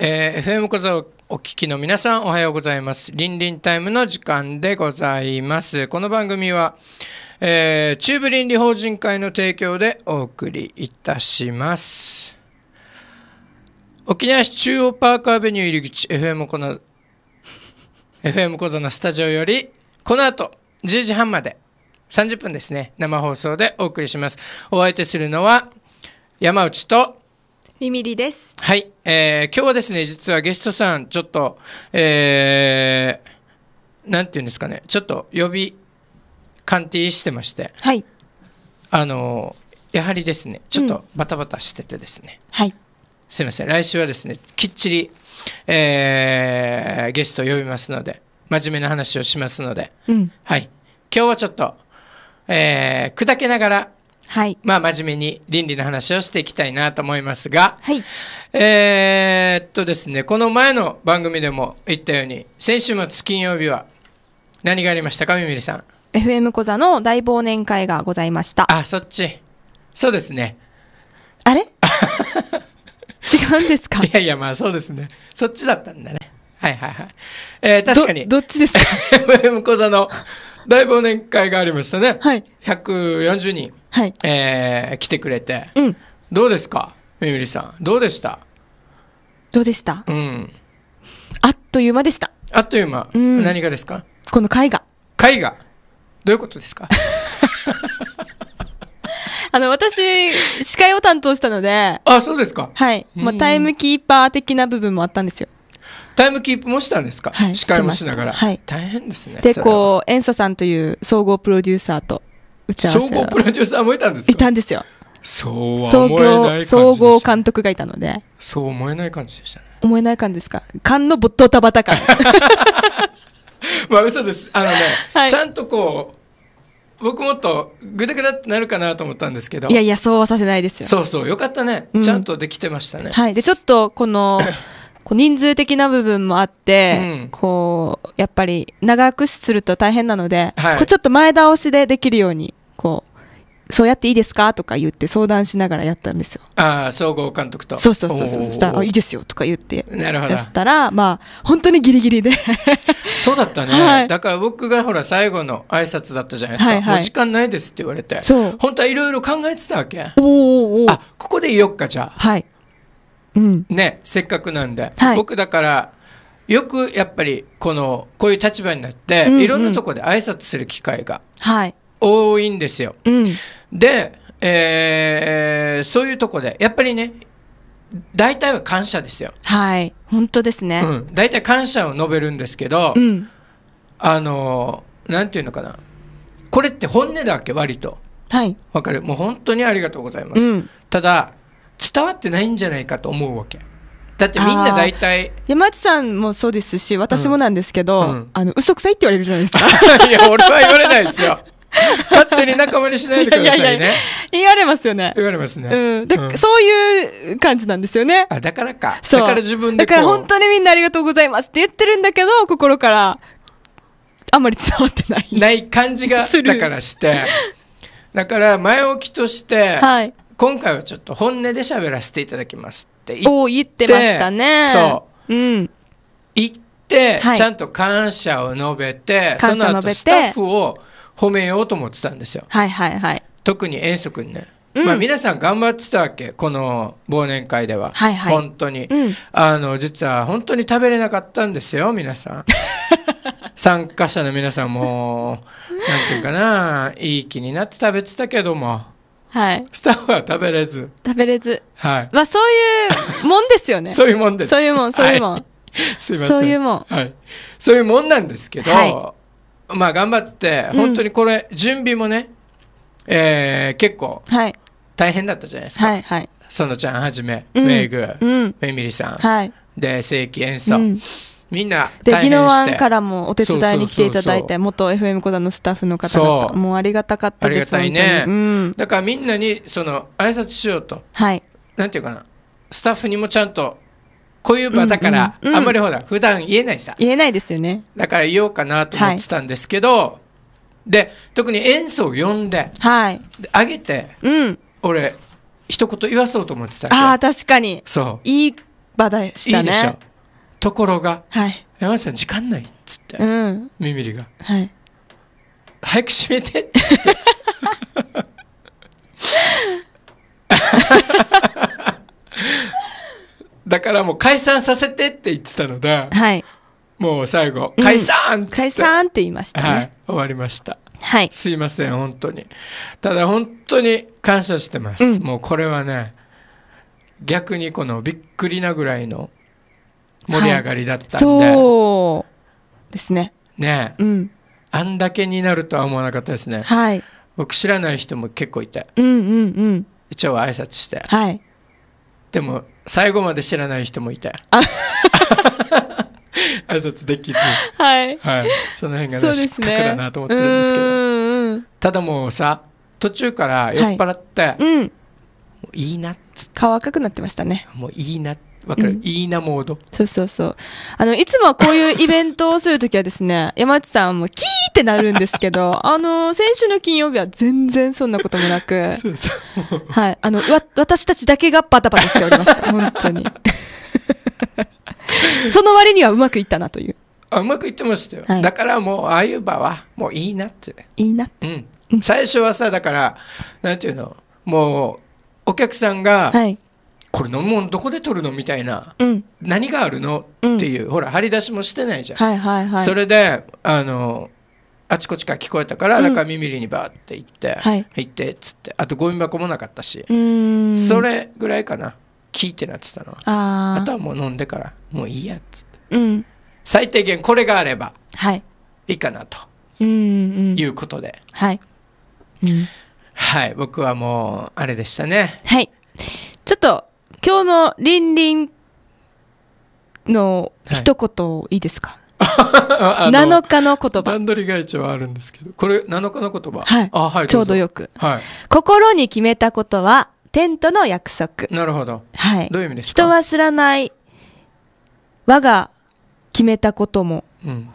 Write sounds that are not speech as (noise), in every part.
えー、FM 小僧お聞きの皆さんおはようございます。リンリンタイムの時間でございます。この番組は、えー、中部倫理法人会の提供でお送りいたします。沖縄市中央パークアベニュー入り口 FM この FM 小座のスタジオよりこの後10時半まで30分ですね生放送でお送りします。お相手するのは山内とミミリです。はい、えー、今日はですね、実はゲストさん、ちょっと、えー、なんていうんですかね、ちょっと呼び、鑑定してまして、はい、あのやはりですね、ちょっとバタバタしててですね、うん、はい、すみません、来週はですね、きっちり、えー、ゲストを呼びますので、真面目な話をしますので、うん、はい、今日はちょっと、えー、砕けながらはい、まあ真面目に倫理の話をしていきたいなと思いますが、はい、えー、っとですねこの前の番組でも言ったように先週末金曜日は何がありましたかみみりさん FM 小座の大忘年会がございましたあそっちそうですねあれ (laughs) 違うんですかいやいやまあそうですねそっちだったんだねはいはいはいえー、確かにどっちですか FM 小座の大忘年会がありましたね、はい、140人はい、えー、来てくれて、うん、どうですかみみりさんどうでしたどうでしたうんあっという間でしたあっという間、うん、何がですかこの絵画絵画どういうことですか (laughs) あの、私、司会を担当したので。あ、そうですか。はい。まあ、タイムキーパー的な部分もあったんですよ。タイムキープもしたんですか、はい、司会もしながら。はい。大変ですね。で、こう、塩素さんという総合プロデューサーと、打ち合わせ総合プロデューサーもいたんですいたんですよそうは思えない総合監督がいたのでそう思えない感じでしたね思えない感じですか勘のぶっとたばた感まあ嘘ですあのね、はい、ちゃんとこう僕もっとぐだぐだってなるかなと思ったんですけどいやいやそうはさせないですよそうそうよかったね、うん、ちゃんとできてましたねはいでちょっとこの (laughs) こう人数的な部分もあって、うん、こうやっぱり長くすると大変なので、はい、こうちょっと前倒しでできるようにこう、そうやっていいですかとか言って相談しながらやったんですよ。ああ、総合監督と。そうそうそうそう。そしたら、あ、いいですよとか言って。なるほど。したら、まあ、本当にギリギリで (laughs) そうだったね、はい、だから僕がほら、最後の挨拶だったじゃないですか。はいはい、もう時間ないですって言われて。そう。本当はいろいろ考えてたわけ。おーおーあ、ここでいよっか、じゃあ。はい。うん。ね、せっかくなんで。はい、僕だから、よくやっぱりこのこういう立場になって、いろんなとこで挨拶する機会がはい。多いんですよ。うん、で、えー、そういうとこでやっぱりね大体は感謝ですよ。はい本当ですね、うん、大体感謝を述べるんですけど、うん、あのなんていうのかなこれって本音だわけ割と。はいわかるもう本当にありがとうございます。ただ伝わってないんじゃないかと思うわけ。だってみんな大体山内さんもそうですし私もなんですけど、ううん、あの嘘くさいって言われるじゃないですか (laughs) いや俺は言われないですよ (laughs) 勝手に仲間にしないでくださいね。いやいや言われますよね。言われますね。うん。うん、そういう感じなんですよね。あ、だからか。そう。だから自分でだから本当にみんなありがとうございますって言ってるんだけど、心から、あんまり伝わってない。ない感じが、だからして。だから前置きとして、はい、今回はちょっと本音で喋らせていただきますって言って。お言ってましたね。そう。うん。言って、はい、ちゃんと感謝を述べて、その後スタッフを、褒めようと思ってたんですよ。はいはいはい。特に遠足にね。うん、まあ、皆さん頑張ってたわけこの忘年会では、はいはい、本当に、うん、あの実は本当に食べれなかったんですよ皆さん (laughs) 参加者の皆さんも何て言うかないい気になって食べてたけどもはい。スタッフは食べれず。食べれず。はい。まあそういうもんですよね。(laughs) そういうもんです。そういうもん、そういうもん。はい、すいません。そういうもん。はい。そういうもんなんですけど、はいまあ頑張って、本当にこれ、準備もね、えー、結構、大変だったじゃないですか。はいはい。そのちゃんはじめ、メイグ、エミリさん、はい、で、正規演奏。みんなで、きのわンからもお手伝いに来ていただいて、元 FM コダのスタッフの方々、もうありがたかったです。ありがたいね。うん、だからみんなに、その、挨拶しようと。はい。なんていうかな、スタッフにもちゃんとこういう場だから、あんまりほら、普段言えないさ。言えないですよね。だから言おうかなと思ってたんですけど、はい、で、特に演奏を呼んで、はい。あげて、うん。俺、一言言わそうと思ってたああ、確かに。そう。いい場だしたね。いいでしょ。ところが、はい。山内さん、時間ないっつって、うん。みみりが。はい。早く閉めてっつって。(laughs) だからもう解散させてって言ってたのだ。はい。もう最後、解散って解散って言いました、ね、はい。終わりました。はい。すいません、本当に。ただ本当に感謝してます。うん、もうこれはね、逆にこのびっくりなぐらいの盛り上がりだったんで。はい、そうですね。ねえ。うん。あんだけになるとは思わなかったですね。はい。僕知らない人も結構いて。うんうんうん。一応挨拶して。はい。でも最後まで知らない人もいた (laughs) 挨拶できず、はい、はい、その辺が、ね、失格だなと思ってるんですけど、ただもうさ途中から酔っ払って、はいうん、いいなっつっ顔赤くなってましたねもういいなわかる、うん、いいなモードそうそうそうあのいつもこういうイベントをするときはですね山内さんもキーってなるんですけど (laughs) あの先週の金曜日は全然そんなこともなくそうそうはいあのわ私たちだけがバタバタしておりました (laughs) 本当に (laughs) その割にはうまくいったなというあうまくいってましたよ、はい、だからもうああいう場はもういいなっていいなうん最初はさだからなんていうのもうお客さんが、はい、これ飲むもんどこで取るのみたいな、うん、何があるの、うん、っていうほら張り出しもしてないじゃん、はいはいはい、それであのあちこちから聞こえたから、中ん、だ耳にバーって行って、はい、行ってっつってあとゴミ箱もなかったしそれぐらいかな聞いてなってたのあとはもう飲んでからもういいやっつって、うん、最低限これがあれば、はい、いいかなと、うん、いうことで、はいうん、はい僕はもうあれでしたねはいちょっと今日のリンリンの一言いいですか、はい、7日の言葉段取りが一応あるんですけどこれ7日の言葉はいあ、はい、ちょうどよく、はい、心に決めたことはテントの約束なるほど、はい、どういう意味ですか人は知らない我が決めたことも、うん、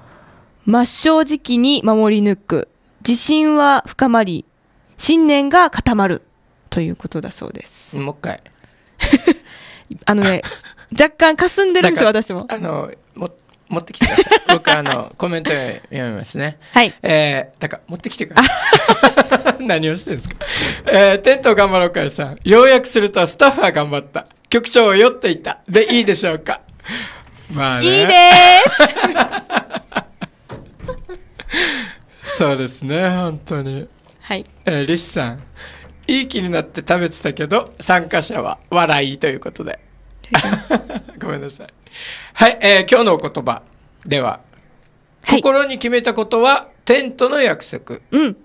真っ正直に守り抜く自信は深まり信念が固まるということだそうです。もう一回。(laughs) あのね、(laughs) 若干霞んでるんですよ、私も。あの、も、持ってきてください。(laughs) 僕、あの、コメント読みますね。はい。えー、だから、持ってきてください。何をしてるんですか。えー、テント頑張ろうかいさん。要約すると、スタッフは頑張った。局長は酔っていた。で、いいでしょうか。まあ、ね、いいですそうですね、本当に。はい、えー、リスさんいい気になって食べてたけど参加者は笑いということで (laughs) ごめんなさいはい、えー、今日のお言葉では、はい、心に決めたことは天との約束、うん、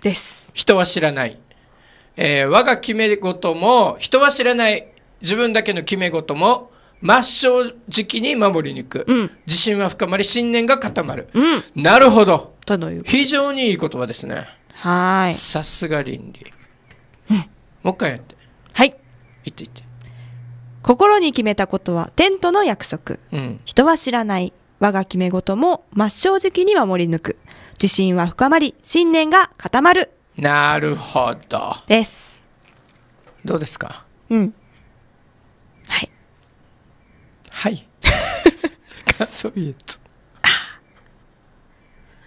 です人は知らない、えー、我が決め事も人は知らない自分だけの決め事も真っ正直に守りに行く、うん、自信は深まり信念が固まる、うん、なるほど非常にいい言葉ですねはい。さすが倫理。うん。もう一回やって。はい。言って言って。心に決めたことはテントの約束。うん、人は知らない。我が決め事も真っ正直に守り抜く。自信は深まり、信念が固まる。なるほど。です。どうですかうん。はい。はい。感想言えと。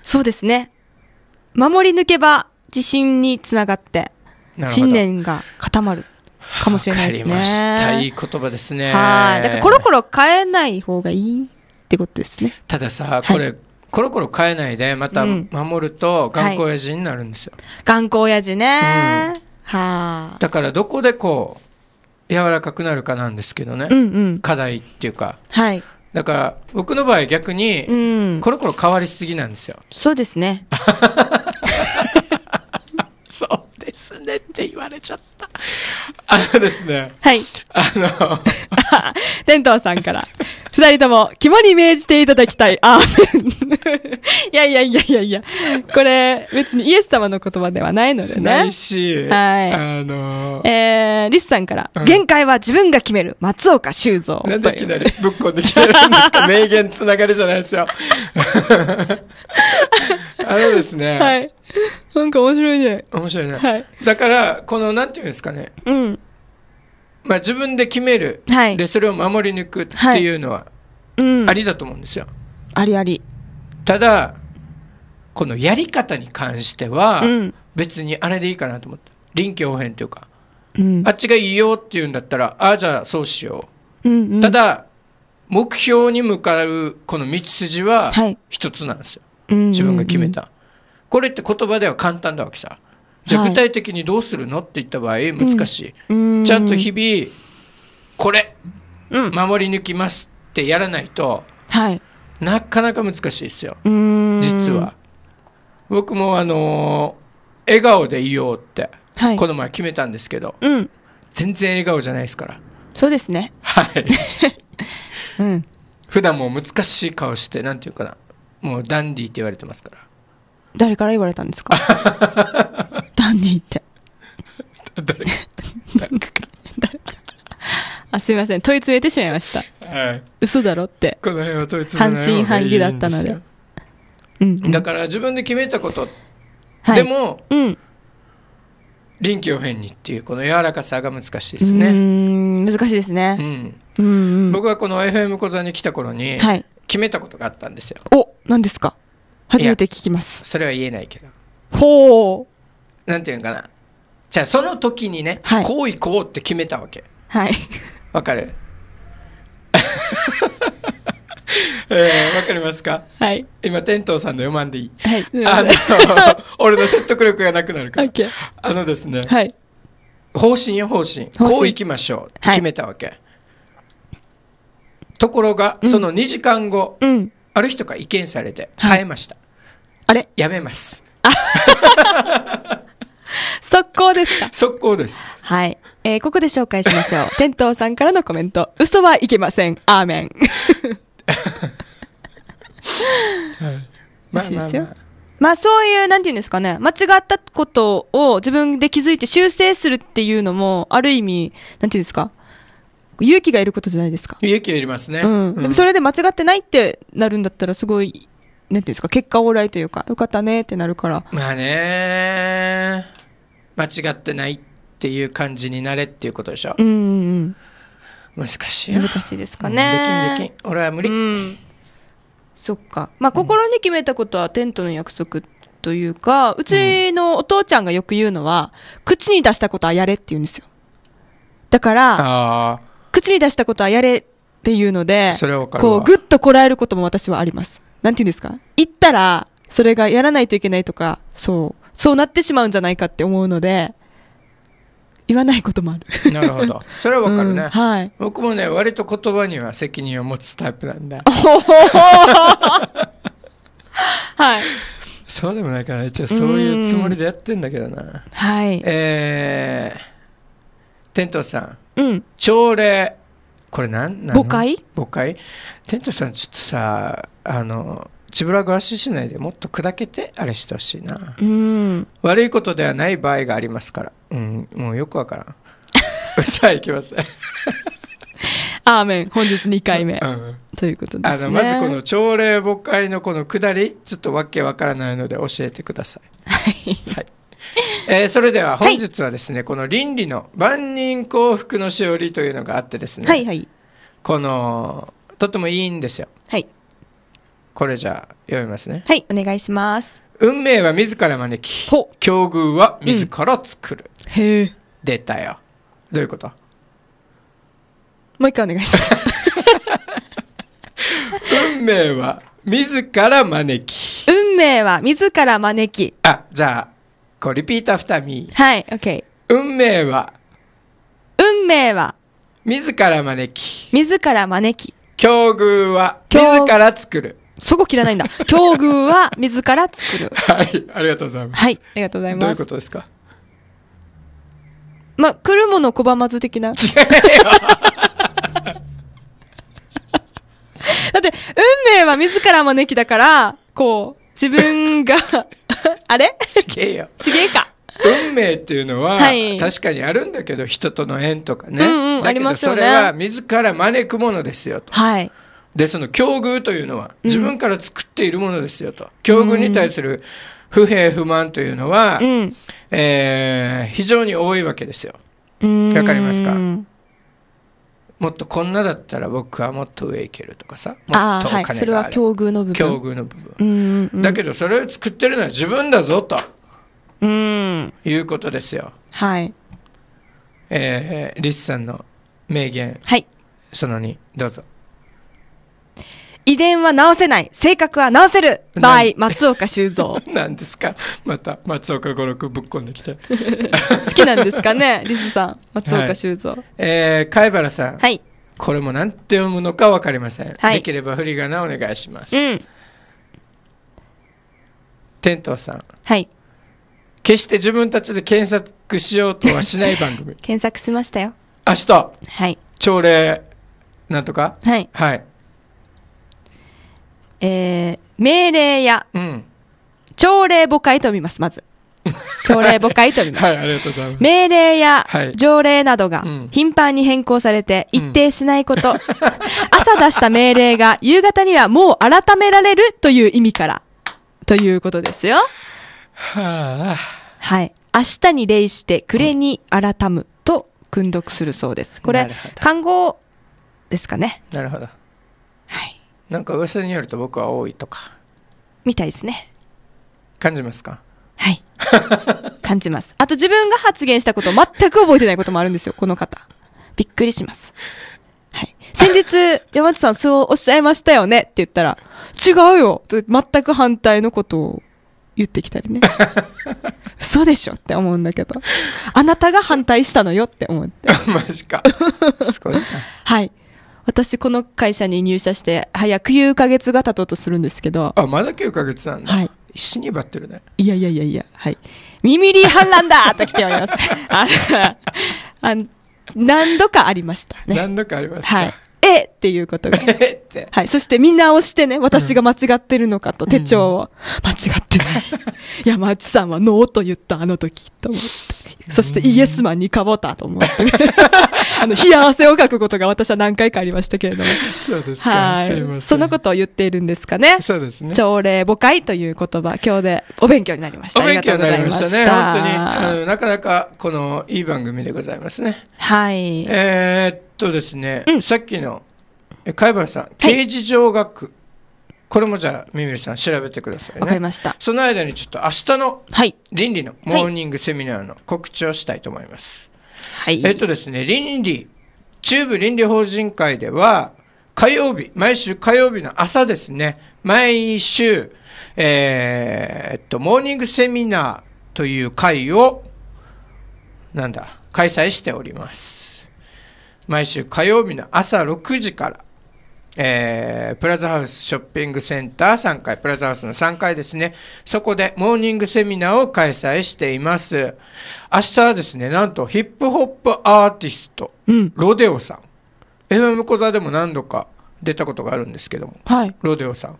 そうですね。守り抜けば自信につながって信念が固まるかもしれないですね。かりました。いい言葉ですね。はい。だからコロコロ変えない方がいいってことですね。たださ、これ、はい、コロコロ変えないでまた守ると頑固親父になるんですよ。うんはい、頑固親父ね、うん、はあ。だからどこでこう柔らかくなるかなんですけどね。うんうん、課題っていうか。はい。だから僕の場合逆に、コロコロ変わりすぎなんですよ。そうですね。(laughs) (laughs) そうですねって言われちゃった。あのですね。はい。あの、(laughs) 天童さんから、二人とも肝に銘じていただきたい。あ、(laughs) いやいやいやいやいや、これ別にイエス様の言葉ではないのでね。ないし、はい。あのー、えー、リスさんから、うん、限界は自分が決める、松岡修造。なんでいきなりぶっこんで決めるんですか名言つながりじゃないですよ。あのですね、(laughs) はい。なんか面白いね。面白いね。はい。だから、この、なんていうんですかね。うん。まあ、自分で決める。はい。で、それを守り抜くっていうのは、うん。ありだと思うんですよ。ありあり。ただ、このやり方に関しては、うん、別にあれでいいかなと思って臨機応変というか、うん、あっちがいいよっていうんだったらああじゃあそうしよう、うんうん、ただ目標に向かうこの道筋は一つなんですよ、自分が決めた、これって言葉では簡単なわけさじゃあ具体的にどうするのって言った場合難しい、ちゃんと日々これ、守り抜きますってやらないと、なかなか難しいですよ実は僕もあのー、笑顔でいようって、はい、この前決めたんですけど、うん、全然笑顔じゃないですからそうですねはい、(laughs) うん、普段も難しい顔してなんていうかなもうダンディって言われてますから誰から言われたんですか (laughs) ダンディって誰かあすいません問い詰めてしまいました、はい、嘘だろってこの辺は問い詰め半信半疑だったのでうん、だから自分で決めたこと、はい、でも、うん、臨機応変にっていうこの柔らかさが難しいですね難しいですね、うん、うん僕はこの FM 小座に来た頃に、はい、決めたことがあったんですよお何ですか初めて聞きますそれは言えないけどほうなんていうのかなじゃあその時にね、はい、こう行こうって決めたわけはいわかる (laughs) えー、わかりますか、はい、今天童さんの読まんでいい、はい、あの (laughs) 俺の説得力がなくなるから、okay. あのですね、はい、方針よ方針こう行きましょうって決めたわけ、はい、ところが、その2時間後、うん、ある人が意見されて変えました、あれやめます (laughs) 速攻ですか速攻です。はい。えー、ここで紹介しましょう。(laughs) 店頭さんからのコメント。嘘はいけません。アーメン。まあ、まあ、まあ、そういう、なんていうんですかね。間違ったことを自分で気づいて修正するっていうのも、ある意味、なんていうんですか。勇気がいることじゃないですか。勇気がいりますね。うん。でもそれで間違ってないってなるんだったら、すごい、なんていうんですか、結果オーライというか、よかったねってなるから。まあね間違ってないっていう感じになれっていうことでしょ。うんうん難しい難しいですかね、できんできん俺は無理、うん、そっかまあ心に決めたことはテントの約束というか、ううちのお父ちゃんがよく言うのは口に出したことはやれって言うんですよだから口に出したことはやれっていうので、こう、ぐっとこらえることも私はあります。なんて言うんですか言ったら、それがやらないといけないとか、そう、そうなってしまうんじゃないかって思うので、言わないこともある。なるほど。それはわかるね、うん、はい。僕もね、割と言葉には責任を持つタイプなんだ。(laughs) はい。そうでもないかな。じゃあ、そういうつもりでやってんだけどな。はい。えー、天童さん。うん、朝礼これなんなの誤解誤解ントさんちょっとさあのチブラグはししないでもっと砕けてあれしてほしいな、うん、悪いことではない場合がありますから、うん、もうよくわからん (laughs) さあいきます (laughs) アーメン本日2回目、うん、ということです、ね、あのまずこの朝礼誤解のこの下りちょっとわけわからないので教えてくださいはいえー、それでは本日はですね、はい、この倫理の万人幸福のしおりというのがあってですね、はいはい、このとってもいいんですよ。はい。これじゃあ読みますね。はい、お願いします。運命は自ら招き、境遇は自ら作る。うん、へえ。出たよ。どういうこと？もう一回お願いします。(laughs) 運命は自ら招き。運命は自ら招き。あ、じゃあ。こう、リピートアフターミー。はい、OK。運命は運命は自ら招き。自ら招き。境遇は自ら作る。そこ切らないんだ。(laughs) 境遇は自ら作る。はい、ありがとうございます。はい、ありがとうございます。どういうことですかま、来るもの拒まず的な。違うよ (laughs) だって、運命は自ら招きだから、こう。自分が (laughs) あれちげえよ。ちげえか。運命っていうのは、確かにあるんだけど人との縁とかね、うんうん、だけどそれは自ら招くものですよと。はい、でその境遇というのは自分から作っているものですよと、境遇に対する不平不満というのは、うん、えー、非常に多いわけですよ。わかりますかもっとこんなだったら僕はもっと上行けるとかさもっとお金があ、はい、それは境遇の部分境遇の部分、うん、だけどそれを作ってるのは自分だぞとうんいうことですよはいえー、リスさんの名言はいその2どうぞ遺伝は治せない、性格は治せる場合松岡修造。(laughs) なんですかまた松岡五六ぶっこんできて。(laughs) 好きなんですかねリスさん、松岡修造。はい、えー、貝原さん。はい。これも何て読むのか分かりません。はい、できれば振り仮名お願いします。うん。天童さん。はい。決して自分たちで検索しようとはしない番組。(laughs) 検索しましたよ。明日。はい。朝礼、なんとか。はい。はい。えー、命令や、うん、朝礼母会と読みます、まず。(laughs) 朝礼母会と呼ます。はい、ありがとうございます。命令や条例などが頻繁に変更されて一定しないこと、うん、朝出した命令が夕方にはもう改められるという意味から、ということですよ。はあ。はい。明日に礼して暮れに改むと訓読するそうです。これ、漢語ですかね。なるほど。はい。なんか噂によると僕は多いとかみたいですね感じますかはい (laughs) 感じますあと自分が発言したこと全く覚えてないこともあるんですよこの方びっくりしますはい。先日、(laughs) 山内さんそうおっしゃいましたよねって言ったら、違うよと全く反対のことを言ってきたりね。(laughs) 嘘でしょって思うんだけど。あなたが反対したのよって思って。マジか。すごいな。はい。私この会社に入社して早く9ヶ月が経とうとするんですけどあまだ9ヶ月なんだ、はい、死にばってるねいやいやいやいやはい耳リ反乱だと来ております (laughs) あ何度かありましたね何度かありました、はい、えっていうことが (laughs)。はい。そして見直してね、私が間違ってるのかと、手帳を。間違ってない。(laughs) 山内さんはノーと言ったあの時、と思って。そしてイエスマンにかぼたと思って。(laughs) あの、冷や汗をかくことが私は何回かありましたけれども。そうですか。はい。そのことを言っているんですかね。そうですね。朝礼母会という言葉、今日でお勉強になりました。お勉強になりましたね。本当に。なかなか、この、いい番組でございますね。はい。えー、っとですね、うん、さっきの、貝原さん、刑事上学、これもじゃあみみるさん調べてくださいねわかりましたその間にちょっと明日の倫理のモーニングセミナーの告知をしたいと思います、はい、えっとですね倫理中部倫理法人会では火曜日毎週火曜日の朝ですね毎週えー、っとモーニングセミナーという会をなんだ開催しております毎週火曜日の朝6時からえー、プラザハウスショッピングセンター3階、プラザハウスの3階ですね。そこでモーニングセミナーを開催しています。明日はですね、なんとヒップホップアーティスト、うん、ロデオさん。FM 小座でも何度か出たことがあるんですけども、はい、ロデオさん。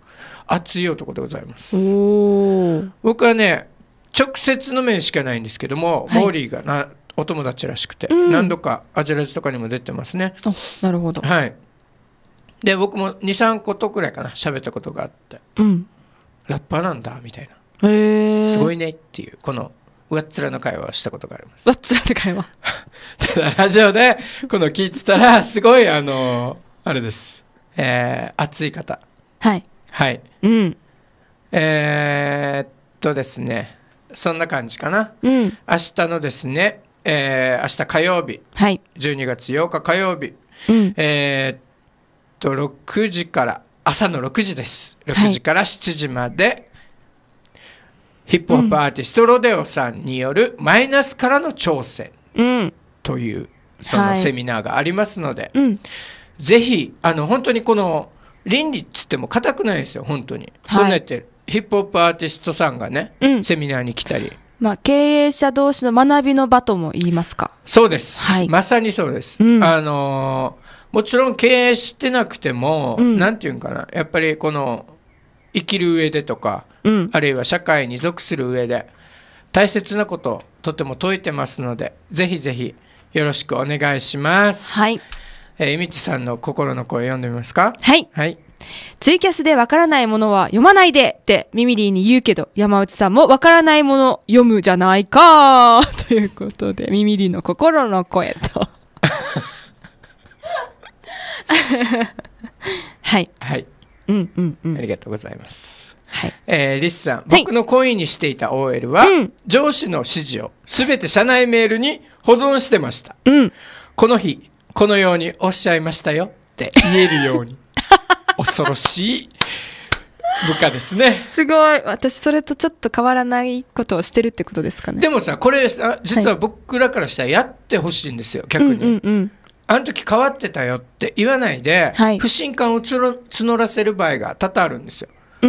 熱い男でございます。僕はね、直接の面しかないんですけども、はい、モーリーがなお友達らしくて、うん、何度かアジラジとかにも出てますね。なるほど。はい。で僕も23個とくらいかな喋ったことがあって、うん、ラッパーなんだみたいな、えすごいねっていうこの上っ面の会話をしたことがあります上っ面の会話 (laughs) ただラジオでこの聞いてたらすごいあのあれですえー、熱い方はいはいうんえー、っとですねそんな感じかな、うん、明日のですねえー、明日火曜日、はい、12月8日火曜日、うん、えー、っと6時から朝の6時です6時から7時まで、はい、ヒップホップアーティスト、ロデオさんによるマイナスからの挑戦というそのセミナーがありますので、はいうん、ぜひあの本当にこの倫理っつっても硬くないですよ本当に、はい、こねてる、ヒップホップアーティストさんがね、うん、セミナーに来たり。まあ、経営者同士の学びの場とも言いますか。そうです。はい、まさにそうです。うん、あのーもちろん経営してなくても、うん、なんていうんかなやっぱりこの生きる上でとか、うん、あるいは社会に属する上で大切なこととても説いてますのでぜひぜひよろしくお願いします。はい。えー、みちさんの心の声読んでみますかはい。はい。ツイキャスでわからないものは読まないでってミミリーに言うけど、山内さんもわからないもの読むじゃないかということで、ミミリーの心の声と。(laughs) はい。はい。うんうんうん。ありがとうございます。はい。えー、リスさん、僕の懇意にしていた OL は、はい、上司の指示をすべて社内メールに保存してました。うん。この日、このようにおっしゃいましたよって言えるように。(laughs) 恐ろしい。部下ですねすごい私それとちょっと変わらないことをしてるってことですかねでもさこれさ実は僕らからしたらやってほしいんですよ、逆に、うんうんうん、あの時変わってたよって言わないで、はい、不信感を募らせる場合が多々あるんですよ。こ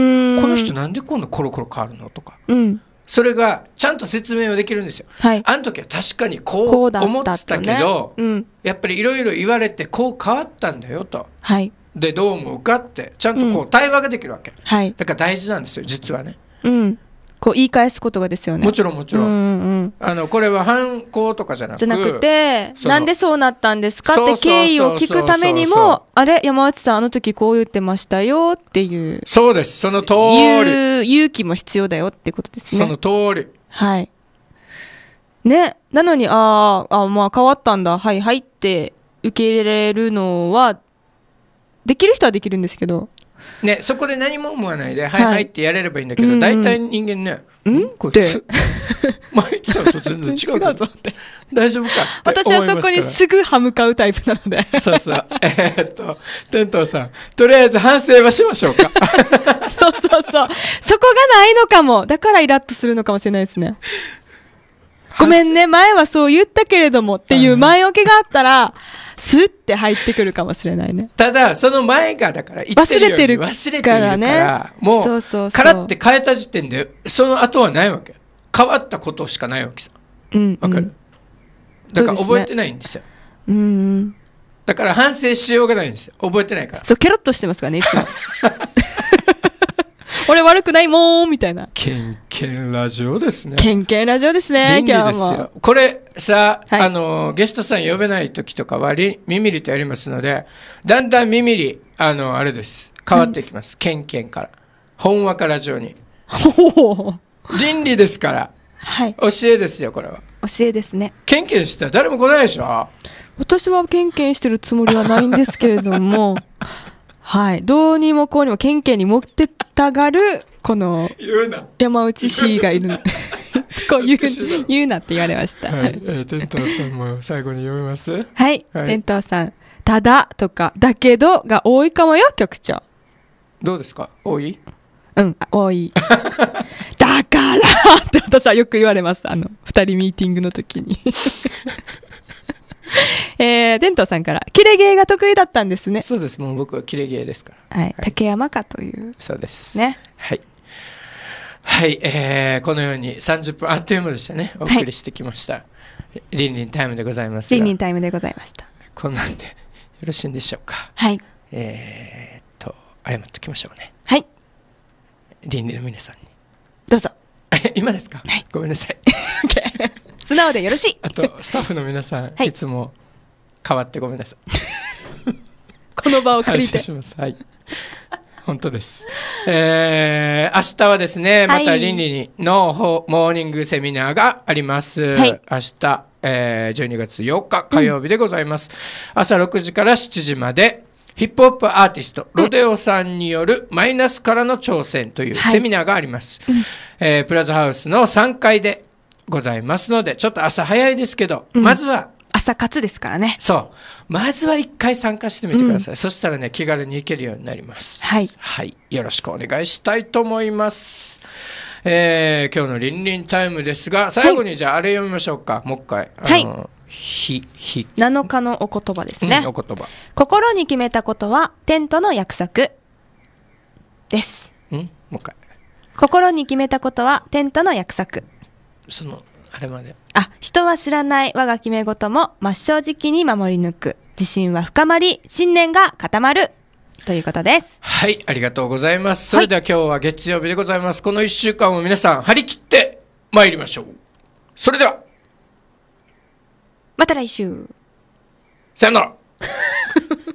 の人なんでこんなコロコロ変わるのとか、うん、それがちゃんと説明をできるんですよ。はい、あの時は確かにこう思ってたけど、やっぱりいろいろ言われてこう変わったんだよと。はい、でどう思うかってちゃんとこう対話ができるわけ、うん、だから大事なんですよ実はね。うんこう言い返すことがですよねもちろんもちろんうんうん、あのこれは犯行とかじゃなくじゃなくてなんでそうなったんですかって経緯を聞くためにもあれ山内さんあの時こう言ってましたよっていうそうですその通り勇気も必要だよってことですねその通りはいねなのにああまあ変わったんだはいはいって受け入れられるのはできる人はできるんですけどねそこで何も思わないで「はいはい」ってやれればいいんだけど、大体人間ね「うんこいつマイってた (laughs) と全然違うぞ」って大丈夫か私はそこにすぐ歯向かうタイプなのでそうそう (laughs) えっと天童さんとりあえず反省はしましょうか (laughs) そうそうそうそこがないのかもだからイラッとするのかもしれないですねごめんね、前はそう言ったけれどもっていう前置きがあったら、スッて入ってくるかもしれないね。ただ、その前が、だから忘れてる忘れてるからね。もう、からって変えた時点で、その後はないわけ。変わったことしかないわけさ。うん、わかるだから覚えてないんですよ。ううん。だから反省しようがないんですよ。覚えてないから。そう、ケロッとしてますからね、いつも。(laughs) 俺悪くないもんみたいな。ケンケンラジオですね。ケンケンラジオですね、今日も。これさ、はい、あの、ゲストさん呼べない時とかはリ、ミミリとやりますので、だんだんミミリ、あの、あれです。変わってきます。ケンケンから。本和かラジオに。倫理ですから。はい。教えですよ、これは。教えですね。ケンケンしたら誰も来ないでしょ私はケンケンしてるつもりはないんですけれども。はい。どうにもこうにも、県警に持ってたがる、この、山内氏がいる。そ (laughs) こ言う、言うなって言われました。はい。えー、天童さんも最後に読みますはい。はい、天童さん。ただとか、だけどが多いかもよ、局長。どうですか多いうん、多い。(laughs) だからって私はよく言われます。あの、二人ミーティングの時に (laughs) えー、伝統さんから、キレ芸が得意だったんですね。そうです。もう僕はキレ芸ですから。はい。はい、竹山かという。そうです。ね。はい。はい、えー、このように30分あっという間でしたね。お送りしてきました。はい、リンリンタイムでございます。リンリンタイムでございました。こんなんでよろしいんでしょうか。はい。えー、っと、謝っときましょうね。はい。リンリンの皆さんに。どうぞ。(laughs) 今ですか。はい。ごめんなさい。o (laughs) k 素直でよろしい。あと、スタッフの皆さん、はい、いつも変わってごめんなさい。(laughs) この場を借りて。はい。本当です。えー、明日はですね、またり理のモーニングセミナーがあります。はい、明日、えー、12月8日火曜日でございます。うん、朝6時から7時まで、ヒップホップアーティスト、ロデオさんによるマイナスからの挑戦というセミナーがあります。はい、えー、プラザハウスの3階で、ございますので、ちょっと朝早いですけど、うん、まずは朝活ですからね。そう。まずは一回参加してみてください。うん、そしたらね、気軽に行けるようになります。はい。はい。よろしくお願いしたいと思います。えー、今日のリンリンタイムですが、最後にじゃああれ読みましょうか。はい、もう一回。はい。ひ、ひ。7日のお言葉ですね、うん、お言葉。心に決めたことは、テントの約束。です。んもう一回。心に決めたことは、テントの約束。そのあれまであ人は知らない我が決め事も真正直に守り抜く自信は深まり信念が固まるということですはいありがとうございますそれでは今日は月曜日でございます、この1週間を皆さん張り切って参りましょうそれではまた来週さよなら (laughs)